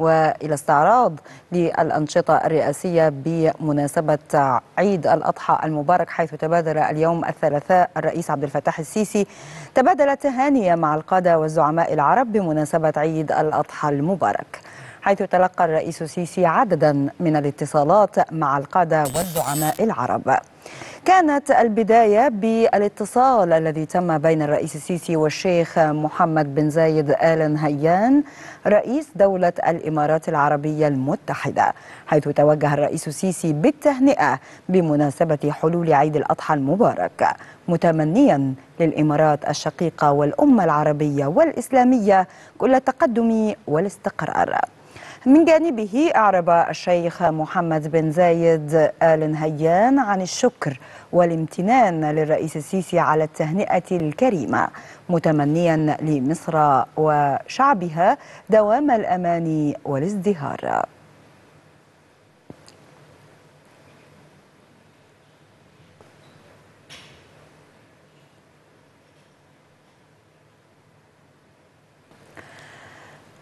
والى استعراض للانشطه الرئاسيه بمناسبه عيد الاضحى المبارك حيث تبادل اليوم الثلاثاء الرئيس عبد الفتاح السيسي تبادل تهانيه مع القاده والزعماء العرب بمناسبه عيد الاضحى المبارك. حيث تلقى الرئيس السيسي عددا من الاتصالات مع القادة والزعماء العرب كانت البداية بالاتصال الذي تم بين الرئيس السيسي والشيخ محمد بن زايد آل نهيان رئيس دولة الإمارات العربية المتحدة حيث توجه الرئيس السيسي بالتهنئة بمناسبة حلول عيد الأضحى المبارك متمنيا للإمارات الشقيقة والأمة العربية والإسلامية كل التقدم والاستقرار من جانبه أعرب الشيخ محمد بن زايد آل نهيان عن الشكر والامتنان للرئيس السيسي على التهنئة الكريمة متمنيا لمصر وشعبها دوام الأمان والازدهار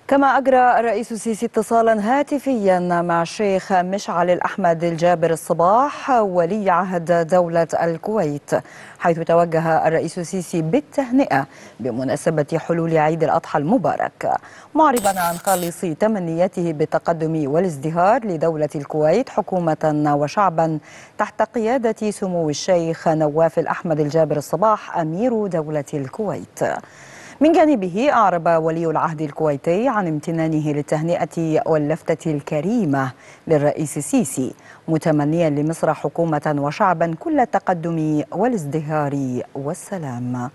كما أجرى الرئيس السيسي اتصالا هاتفيا مع الشيخ مشعل الأحمد الجابر الصباح ولي عهد دولة الكويت حيث توجه الرئيس السيسي بالتهنئة بمناسبة حلول عيد الأضحى المبارك معربا عن خالص تمنياته بالتقدم والازدهار لدولة الكويت حكومة وشعبا تحت قيادة سمو الشيخ نواف الأحمد الجابر الصباح أمير دولة الكويت من جانبه أعرب ولي العهد الكويتي عن امتنانه للتهنئة واللفتة الكريمة للرئيس السيسي متمنيا لمصر حكومة وشعبا كل التقدم والازدهار والسلام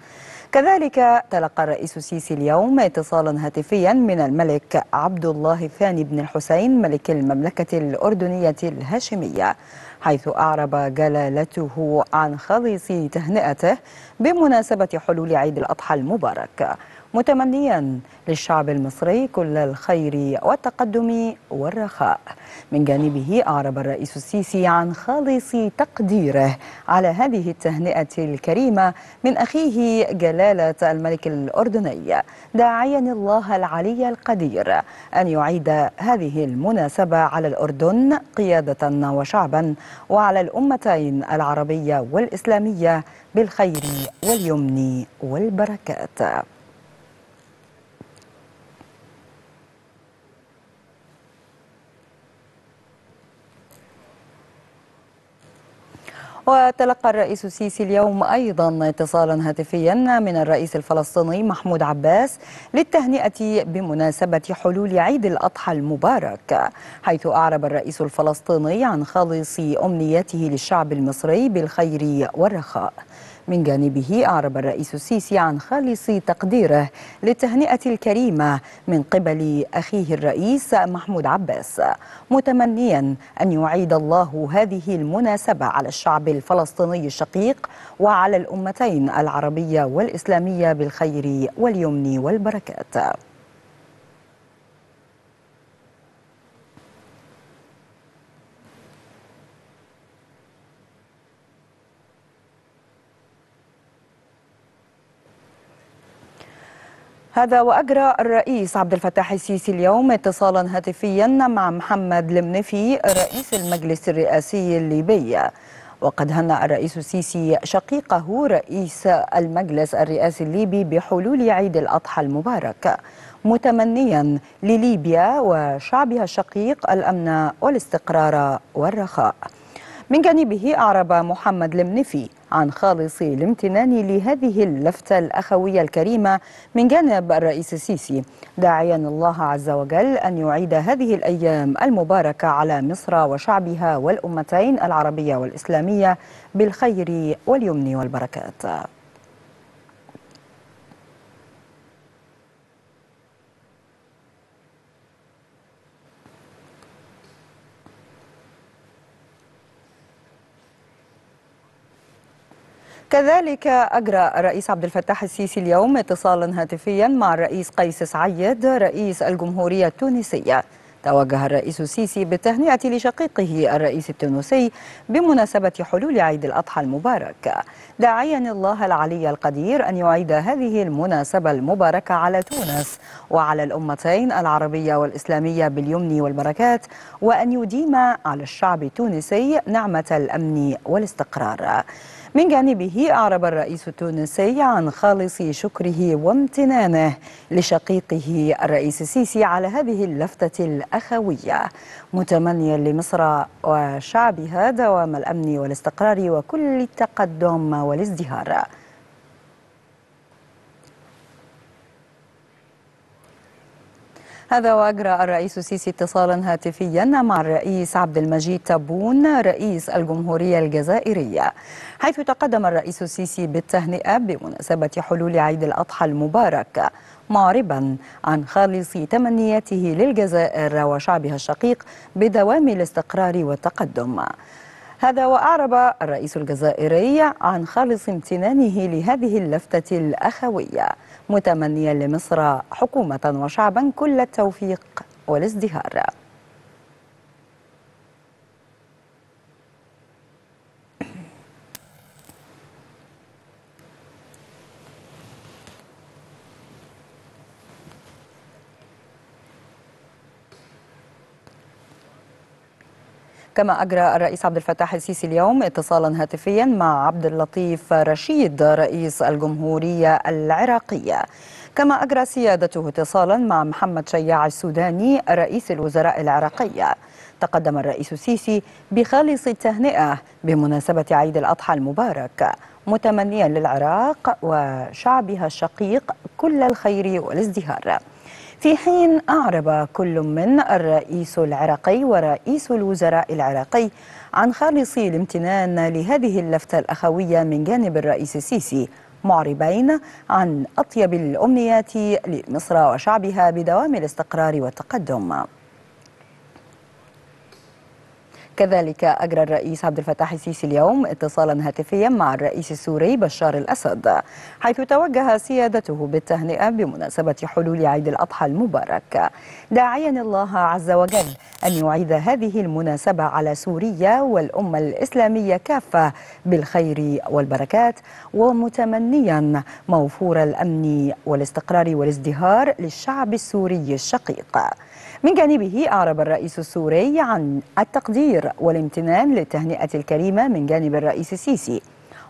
كذلك تلقى الرئيس السيسي اليوم اتصالا هاتفيا من الملك عبد الله الثاني بن الحسين ملك المملكة الأردنية الهاشمية حيث أعرب جلالته عن خالص تهنئته بمناسبة حلول عيد الأضحى المبارك متمنيا للشعب المصري كل الخير والتقدم والرخاء من جانبه أعرب الرئيس السيسي عن خالص تقديره على هذه التهنئة الكريمة من أخيه جلالة الملك الأردني داعيا الله العلي القدير أن يعيد هذه المناسبة على الأردن قيادة وشعبا وعلى الأمتين العربية والإسلامية بالخير واليمن والبركات وتلقى الرئيس السيسي اليوم أيضا اتصالا هاتفيا من الرئيس الفلسطيني محمود عباس للتهنئة بمناسبة حلول عيد الأضحى المبارك حيث أعرب الرئيس الفلسطيني عن خالص أمنيته للشعب المصري بالخير والرخاء من جانبه أعرب الرئيس السيسي عن خالص تقديره للتهنئة الكريمة من قبل أخيه الرئيس محمود عباس متمنيا أن يعيد الله هذه المناسبة على الشعب الفلسطيني الشقيق وعلى الأمتين العربية والإسلامية بالخير واليمن والبركات هذا وأجرى الرئيس عبد الفتاح السيسي اليوم اتصالا هاتفيا مع محمد المنفي رئيس المجلس الرئاسي الليبي وقد هنأ الرئيس السيسي شقيقه رئيس المجلس الرئاسي الليبي بحلول عيد الأضحى المبارك متمنيا لليبيا وشعبها الشقيق الأمن والاستقرار والرخاء من جانبه أعرب محمد المنفي عن خالص الامتنان لهذه اللفتة الأخوية الكريمة من جانب الرئيس السيسي داعيا الله عز وجل أن يعيد هذه الأيام المباركة على مصر وشعبها والأمتين العربية والإسلامية بالخير واليمن والبركات كذلك أجرى الرئيس عبد الفتاح السيسي اليوم اتصالا هاتفيا مع الرئيس قيس سعيد رئيس الجمهورية التونسية توجه الرئيس السيسي بالتهنئة لشقيقه الرئيس التونسي بمناسبة حلول عيد الأضحى المبارك داعيا الله العلي القدير أن يعيد هذه المناسبة المباركة على تونس وعلى الأمتين العربية والإسلامية باليمن والبركات وأن يديم على الشعب التونسي نعمة الأمن والاستقرار من جانبه أعرب الرئيس التونسي عن خالص شكره وامتنانه لشقيقه الرئيس السيسي على هذه اللفتة الأخوية متمنيا لمصر وشعبها دوام الأمن والاستقرار وكل التقدم والازدهار هذا وأجرى الرئيس السيسي اتصالا هاتفيا مع الرئيس عبد المجيد تبون رئيس الجمهورية الجزائرية حيث تقدم الرئيس السيسي بالتهنئة بمناسبة حلول عيد الأضحى المبارك معربا عن خالص تمنياته للجزائر وشعبها الشقيق بدوام الاستقرار والتقدم هذا وأعرب الرئيس الجزائري عن خالص امتنانه لهذه اللفتة الأخوية متمنيا لمصر حكومة وشعبا كل التوفيق والازدهار كما أجرى الرئيس عبد الفتاح السيسي اليوم اتصالا هاتفيا مع عبد اللطيف رشيد رئيس الجمهورية العراقية كما أجرى سيادته اتصالا مع محمد شياع السوداني رئيس الوزراء العراقية تقدم الرئيس السيسي بخالص التهنئة بمناسبة عيد الأضحى المبارك متمنيا للعراق وشعبها الشقيق كل الخير والازدهار في حين أعرب كل من الرئيس العراقي ورئيس الوزراء العراقي عن خالص الامتنان لهذه اللفتة الأخوية من جانب الرئيس السيسي معربين عن أطيب الأمنيات لمصر وشعبها بدوام الاستقرار والتقدم كذلك أجرى الرئيس عبد الفتاح السيسي اليوم اتصالا هاتفيا مع الرئيس السوري بشار الأسد حيث توجه سيادته بالتهنئة بمناسبة حلول عيد الأضحى المبارك داعيا الله عز وجل أن يعيد هذه المناسبة على سوريا والأمة الإسلامية كافة بالخير والبركات ومتمنيا موفور الأمن والاستقرار والازدهار للشعب السوري الشقيق من جانبه أعرب الرئيس السوري عن التقدير الخير والامتنان للتهنئة الكريمة من جانب الرئيس السيسي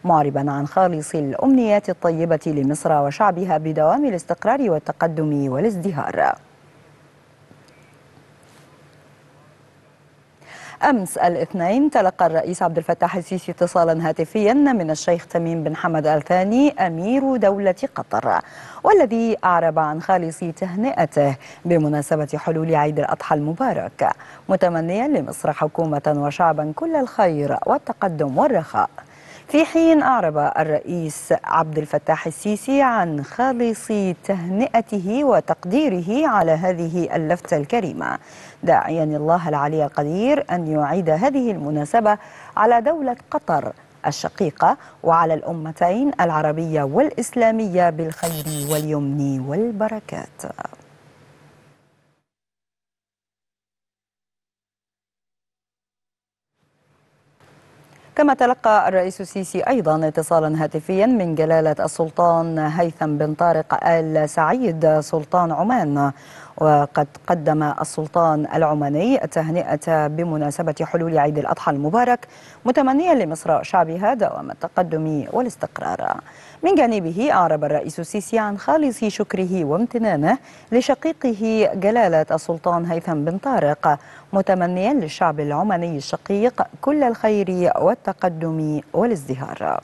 معربا عن خالص الأمنيات الطيبة لمصر وشعبها بدوام الاستقرار والتقدم والازدهار أمس الاثنين تلقى الرئيس عبد الفتاح السيسي اتصالا هاتفيا من الشيخ تميم بن حمد الثاني أمير دولة قطر والذي أعرب عن خالص تهنئته بمناسبة حلول عيد الأضحى المبارك متمنيا لمصر حكومة وشعبا كل الخير والتقدم والرخاء في حين أعرب الرئيس عبد الفتاح السيسي عن خالص تهنئته وتقديره على هذه اللفتة الكريمة داعيا الله العلي القدير أن يعيد هذه المناسبة على دولة قطر الشقيقة وعلى الأمتين العربية والإسلامية بالخير واليمن والبركات كما تلقى الرئيس السيسي أيضا اتصالا هاتفيا من جلالة السلطان هيثم بن طارق آل سعيد سلطان عمان وقد قدم السلطان العماني التهنئة بمناسبة حلول عيد الأضحى المبارك متمنيا لمصر شعبها دوام التقدم والاستقرار من جانبه أعرب الرئيس السيسي عن خالص شكره وامتنانه لشقيقه جلالة السلطان هيثم بن طارق متمنيا للشعب العماني الشقيق كل الخير والتقدم والازدهار